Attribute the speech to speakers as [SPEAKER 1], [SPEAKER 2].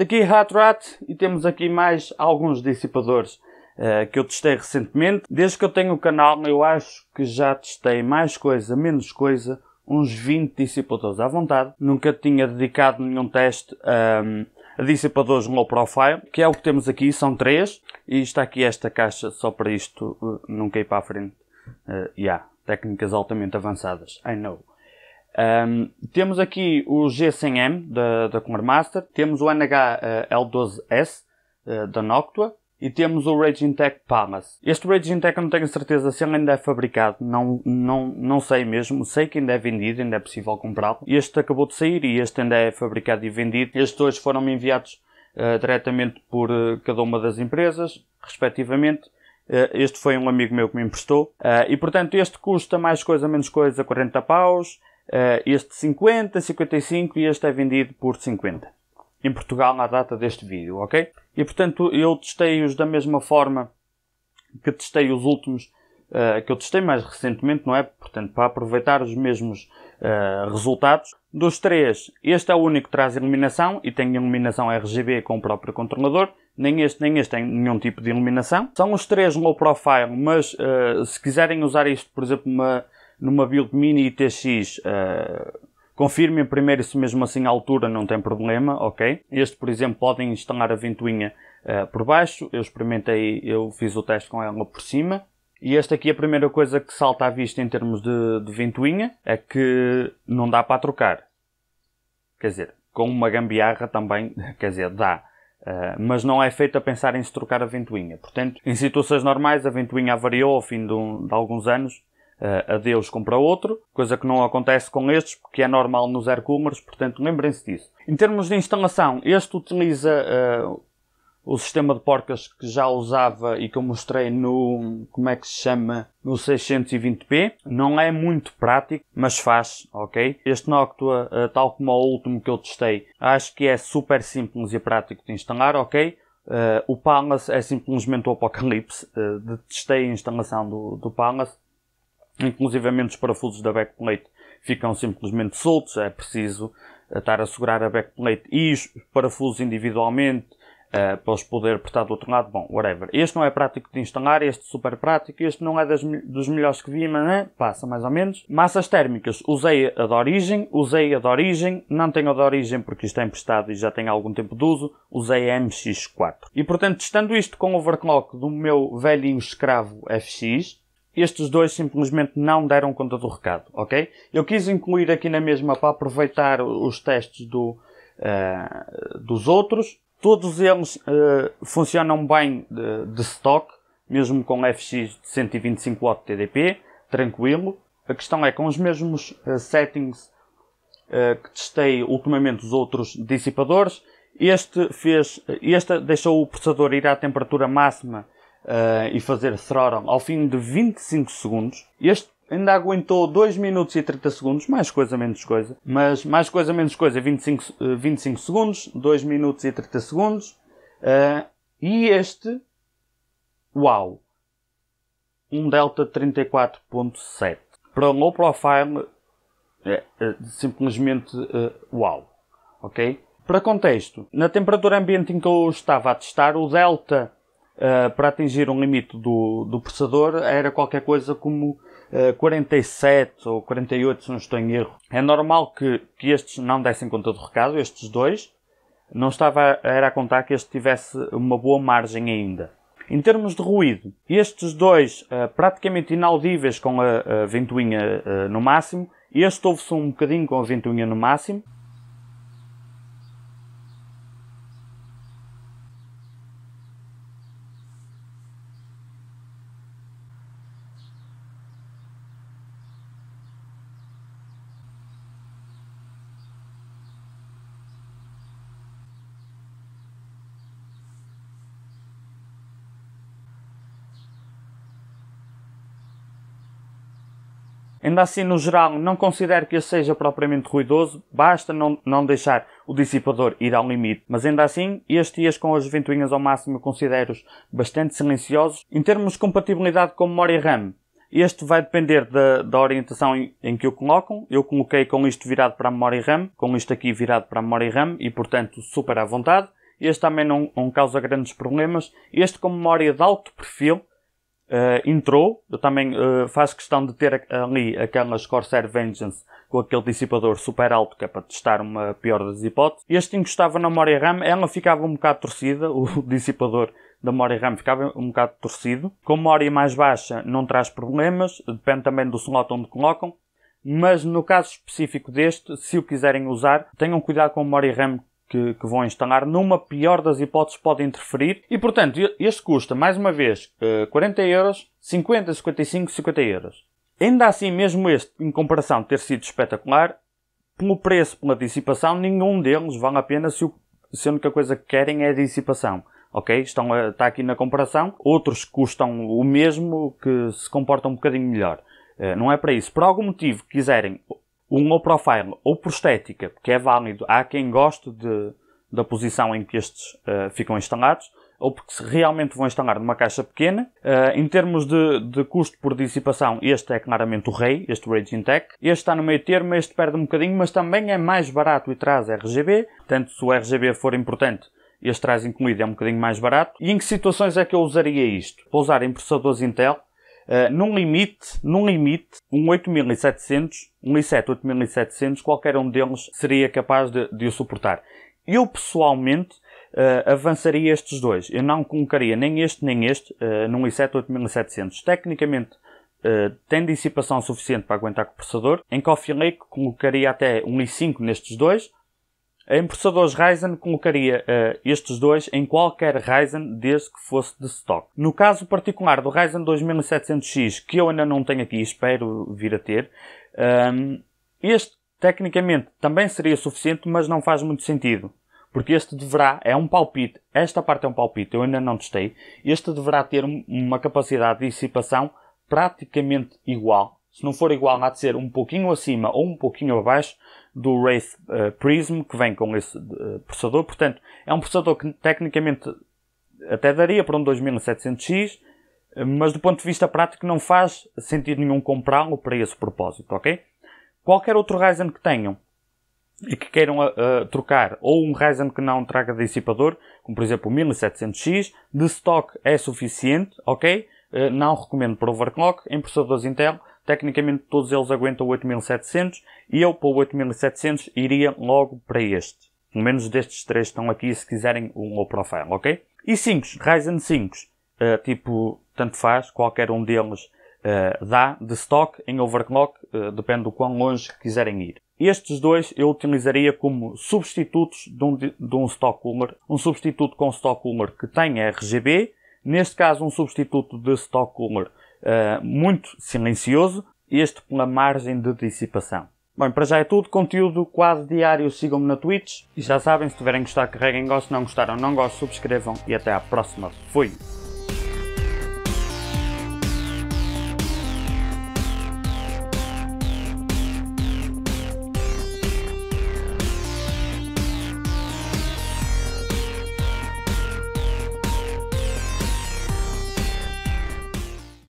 [SPEAKER 1] Daqui Hot Rat e temos aqui mais alguns dissipadores uh, que eu testei recentemente. Desde que eu tenho o canal, eu acho que já testei mais coisa, menos coisa, uns 20 dissipadores à vontade. Nunca tinha dedicado nenhum teste ehm, a dissipadores low profile, que é o que temos aqui, são três. E está aqui esta caixa só para isto uh, nunca ir para a frente. Uh, yeah, técnicas altamente avançadas, I know. Um, temos aqui o G100M da, da Kumar Master, temos o NH-L12S eh, eh, da Noctua e temos o Raging Tech Palmas. Este Raging Tech eu não tenho certeza se ele ainda é fabricado, não, não, não sei mesmo, sei que ainda é vendido, ainda é possível comprá-lo. Este acabou de sair e este ainda é fabricado e vendido. Estes dois foram-me enviados uh, diretamente por uh, cada uma das empresas, respectivamente. este foi um amigo meu que me emprestou e, portanto, este custa mais coisa menos coisa 40 paus. Eh, este 50, 55 e este é vendido por 50. Em Portugal, na data deste vídeo, ok? E portanto, eu testei-os da mesma forma que testei os últimos, uh, que eu testei mais recentemente, não é? Portanto, para aproveitar os mesmos uh, resultados. Dos três, este é o único que traz iluminação e tem iluminação RGB com o próprio controlador. Nem este nem este tem nenhum tipo de iluminação. São os três low profile, mas uh, se quiserem usar isto, por exemplo, uma numa build mini ITX, uh, eh, confirmem primeiro se mesmo assim a altura não tem problema, ok? Este, por exemplo, podem instalar a ventoinha uh, por baixo, eu experimentei, eu fiz o teste com ela por cima. E esta aqui é a primeira coisa que salta à vista em termos de, de ventoinha, é que não dá para trocar. Quer dizer, com uma gambiarra também, quer dizer, dá. Uh, mas não é feito a pensar em se trocar a ventoinha. Portanto, em situações normais, a ventoinha avariou ao fim de, um, de alguns anos uh, eh, a Deus compra outro, coisa que não acontece com estes, porque é normal nos Aircoomers, portanto lembrem-se disso. Em termos de instalação, este utiliza uh, o sistema de porcas que já usava e que eu mostrei no, como é que se chama, no 620p. Não é muito prático, mas faz, ok? Este Noctua, uh, tal como o último que eu testei, acho que é super simples e prático de instalar, ok? Uh, o Palace é simplesmente o apocalipse. Uh, detestei a instalação do, do Palace. Inclusivamente os parafusos da backplate ficam simplesmente soltos, é preciso eh, estar a segurar a backplate e os parafusos individualmente uh, para os poder apertar do outro lado. Bom, whatever. Este não é prático de instalar, este super prático, este não é das, dos melhores que vi, mas né? passa mais ou menos. Massas térmicas, usei a de origem, usei a de origem, não tenho a de origem porque isto é emprestado e já tem algum tempo de uso, usei a MX4. E portanto, testando isto com o overclock do meu velhinho escravo FX, estes dois simplesmente não deram conta do recado, ok? Eu quis incluir aqui na mesma para aproveitar os testes do, uh, dos outros. Todos eles uh, funcionam bem de, de, stock, mesmo com FX de 125 W TDP, tranquilo. A questão é com os mesmos uh, settings que testei ultimamente os outros dissipadores, este fez, esta deixou o processador ir à temperatura máxima uh, e fazer throttle ao fim de 25 segundos. Este ainda aguentou 2 minutos e 30 segundos, mais coisa, menos coisa. Mas mais coisa, menos coisa, 25, uh, 25 segundos, 2 minutos e 30 segundos. Uh, e este, uau, um Delta 34.7. Para low profile, é, é, simplesmente eh, uau, ok? Para contexto, na temperatura ambiente em que eu estava a testar, o Delta eh, para atingir um limite do, do processador era qualquer coisa como uh, eh, 47 ou 48, se não estou em erro. É normal que, que estes não dessem conta do recado, estes dois. Não estava era a contar que este tivesse uma boa margem ainda. Em termos de ruído, estes dois uh, praticamente inaudíveis com a, a ventoinha no máximo, este ouve-se um bocadinho com a ventoinha no máximo, Ainda assim, no geral, não considero que este seja propriamente ruidoso, basta não, não deixar o dissipador ir ao limite. Mas ainda assim, estes dias com as ventoinhas ao máximo considero-os bastante silenciosos. Em termos de compatibilidade com memória RAM, este vai depender da, da orientação em, que o colocam. Eu coloquei com isto virado para a memória RAM, com isto aqui virado para a memória RAM e, portanto, super à vontade. Este também não, não causa grandes problemas. Este com memória de alto perfil, uh, entrou. Eu também uh, faço questão de ter ali aquelas Corsair Vengeance com aquele dissipador super alto que é para testar uma pior das hipóteses. Este encostava na memória RAM, ela ficava um bocado torcida, o dissipador da memória RAM ficava um bocado torcido. Com memória mais baixa não traz problemas, depende também do slot onde colocam. Mas no caso específico deste, se o quiserem usar, tenham cuidado com a memória RAM que, que, vão instalar, numa pior das hipóteses pode interferir. E portanto, este custa, mais uma vez, 40 eh, euros, 50, 55, 50 euros. Ainda assim, mesmo este, em comparação, ter sido espetacular, pelo preço, pela dissipação, nenhum deles vale a pena se, o, se a única coisa que querem é a dissipação. Ok? Estão está aqui na comparação. Outros custam o mesmo, que se comportam um bocadinho melhor. Eh, não é para isso. Por algum motivo quiserem um ou profile ou por estética, que é válido. Há quem goste de, da posição em que estes uh, ficam instalados, ou porque se realmente vão instalar numa caixa pequena. Uh, em termos de, de, custo por dissipação, este é claramente o rei, este Raging Tech. Este está no meio termo, este perde um bocadinho, mas também é mais barato e traz RGB. Portanto, se o RGB for importante, este traz incluído, é um bocadinho mais barato. E em que situações é que eu usaria isto? para usar em processadores Intel, eh, num limite, num limite, um 8700, um i7 8700, qualquer um deles seria capaz de, de o suportar. Eu pessoalmente uh, avançaria estes dois. Eu não colocaria nem este nem este uh, num i7 8700. Tecnicamente Uh, tem dissipação suficiente para aguentar com o processador. Em Coffee Lake colocaria até um i5 nestes dois, em processadores Ryzen colocaria uh, estes dois em qualquer Ryzen desde que fosse de stock. No caso particular do Ryzen 2700X, que eu ainda não tenho aqui, espero vir a ter, um, ehm, este tecnicamente também seria suficiente, mas não faz muito sentido. Porque este deverá, é um palpite, esta parte é um palpite, eu ainda não testei, este deverá ter uma capacidade de dissipação praticamente igual. Se não for igual, há de ser um pouquinho acima ou um pouquinho abaixo do Wraith uh, Prism, que vem com esse uh, processador. Portanto, é um processador que tecnicamente até daria para um 2700X, eh, mas do ponto de vista prático não faz sentido nenhum comprá-lo para esse propósito, ok? Qualquer outro Ryzen que tenham e que queiram uh, trocar, ou um Ryzen que não traga dissipador, como por exemplo o 1700X, de stock é suficiente, ok? Uh, não recomendo para overclock em processadores Intel, Tecnicamente todos eles aguentam 8700 e eu para o 8700 iria logo para este. Pelo menos destes três estão aqui se quiserem um low profile, ok? E 5, Ryzen 5, uh, eh, tipo, tanto faz, qualquer um deles uh, dá de stock em overclock, uh, depende do quão longe quiserem ir. Estes dois eu utilizaria como substitutos de um, de um stock cooler, um substituto com stock cooler que tenha RGB, neste caso um substituto de stock cooler eh, muito silencioso, este pela margem de dissipação. Bom, para já é tudo. Conteúdo quase diário. Sigam-me na Twitch. E já sabem, se tiverem gostado carreguem gosto. Se não gostaram, não gosto. Subscrevam. E até à próxima. Fui!